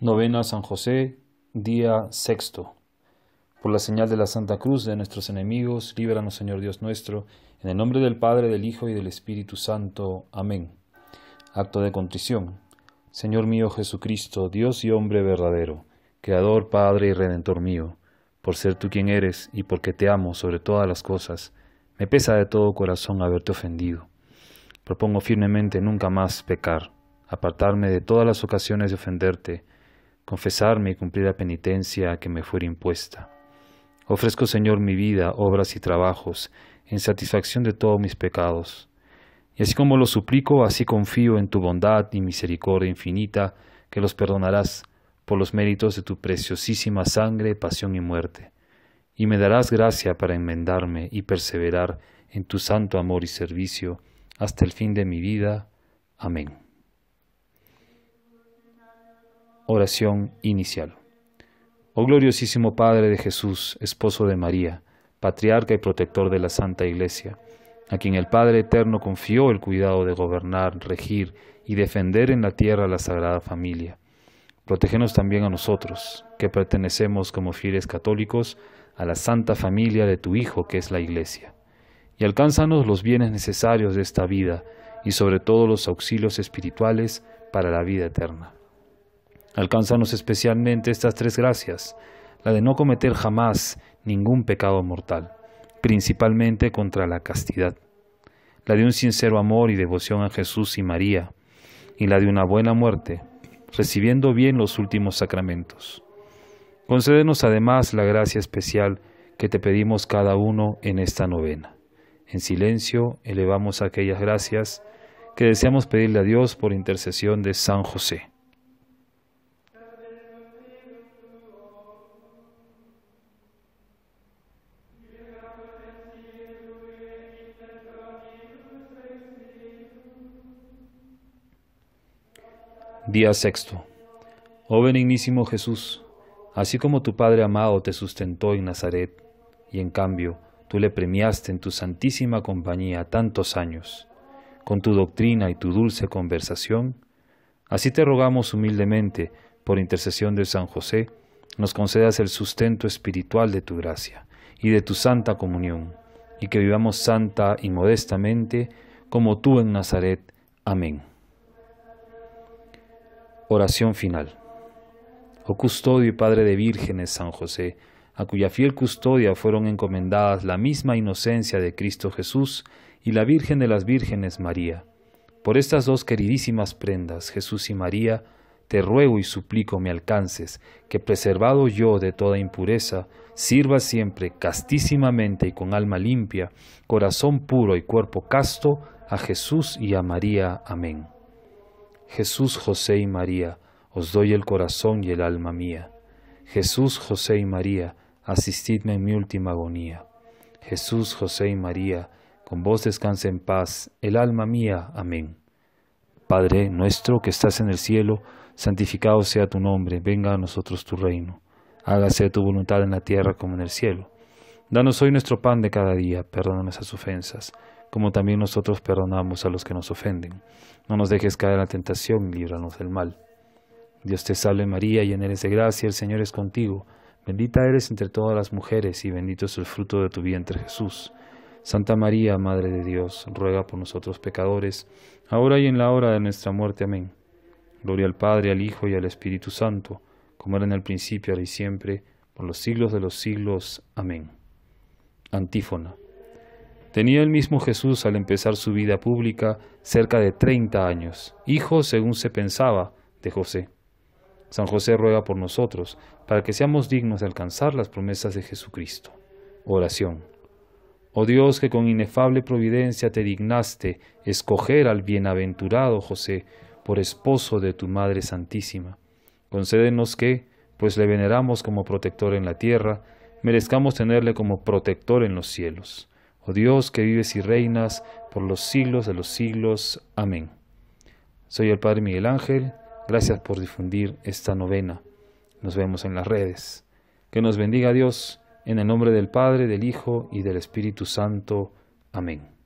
Novena San José, día sexto. Por la señal de la Santa Cruz de nuestros enemigos, líbranos, Señor Dios nuestro, en el nombre del Padre, del Hijo y del Espíritu Santo. Amén. Acto de contrición. Señor mío Jesucristo, Dios y hombre verdadero, Creador, Padre y Redentor mío, por ser tú quien eres y porque te amo sobre todas las cosas, me pesa de todo corazón haberte ofendido. Propongo firmemente nunca más pecar, apartarme de todas las ocasiones de ofenderte, confesarme y cumplir la penitencia que me fuera impuesta. Ofrezco, Señor, mi vida, obras y trabajos, en satisfacción de todos mis pecados. Y así como lo suplico, así confío en tu bondad y misericordia infinita, que los perdonarás por los méritos de tu preciosísima sangre, pasión y muerte. Y me darás gracia para enmendarme y perseverar en tu santo amor y servicio hasta el fin de mi vida. Amén oración inicial. Oh gloriosísimo Padre de Jesús, esposo de María, patriarca y protector de la Santa Iglesia, a quien el Padre Eterno confió el cuidado de gobernar, regir y defender en la tierra la Sagrada Familia. Protégenos también a nosotros, que pertenecemos como fieles católicos a la Santa Familia de tu Hijo, que es la Iglesia. Y alcánzanos los bienes necesarios de esta vida y sobre todo los auxilios espirituales para la vida eterna Alcánzanos especialmente estas tres gracias, la de no cometer jamás ningún pecado mortal, principalmente contra la castidad, la de un sincero amor y devoción a Jesús y María, y la de una buena muerte, recibiendo bien los últimos sacramentos. Concédenos además la gracia especial que te pedimos cada uno en esta novena. En silencio elevamos aquellas gracias que deseamos pedirle a Dios por intercesión de San José. Día sexto. Oh benignísimo Jesús, así como tu Padre amado te sustentó en Nazaret, y en cambio tú le premiaste en tu santísima compañía tantos años, con tu doctrina y tu dulce conversación, así te rogamos humildemente, por intercesión de San José, nos concedas el sustento espiritual de tu gracia y de tu santa comunión, y que vivamos santa y modestamente como tú en Nazaret. Amén. Oración final. Oh custodio y Padre de vírgenes San José, a cuya fiel custodia fueron encomendadas la misma inocencia de Cristo Jesús y la Virgen de las Vírgenes María. Por estas dos queridísimas prendas, Jesús y María, te ruego y suplico me alcances, que preservado yo de toda impureza, sirva siempre castísimamente y con alma limpia, corazón puro y cuerpo casto, a Jesús y a María. Amén. Jesús, José y María, os doy el corazón y el alma mía. Jesús, José y María, asistidme en mi última agonía. Jesús, José y María, con vos descanse en paz el alma mía. Amén. Padre nuestro que estás en el cielo, santificado sea tu nombre, venga a nosotros tu reino. Hágase tu voluntad en la tierra como en el cielo. Danos hoy nuestro pan de cada día, perdona nuestras ofensas como también nosotros perdonamos a los que nos ofenden. No nos dejes caer en la tentación líbranos del mal. Dios te salve María, llena eres de gracia, el Señor es contigo. Bendita eres entre todas las mujeres y bendito es el fruto de tu vientre Jesús. Santa María, Madre de Dios, ruega por nosotros pecadores, ahora y en la hora de nuestra muerte. Amén. Gloria al Padre, al Hijo y al Espíritu Santo, como era en el principio, ahora y siempre, por los siglos de los siglos. Amén. Antífona. Tenía el mismo Jesús al empezar su vida pública cerca de 30 años, hijo, según se pensaba, de José. San José ruega por nosotros, para que seamos dignos de alcanzar las promesas de Jesucristo. Oración. Oh Dios, que con inefable providencia te dignaste escoger al bienaventurado José por esposo de tu Madre Santísima. Concédenos que, pues le veneramos como protector en la tierra, merezcamos tenerle como protector en los cielos Dios que vives y reinas por los siglos de los siglos. Amén. Soy el Padre Miguel Ángel. Gracias por difundir esta novena. Nos vemos en las redes. Que nos bendiga Dios en el nombre del Padre, del Hijo y del Espíritu Santo. Amén.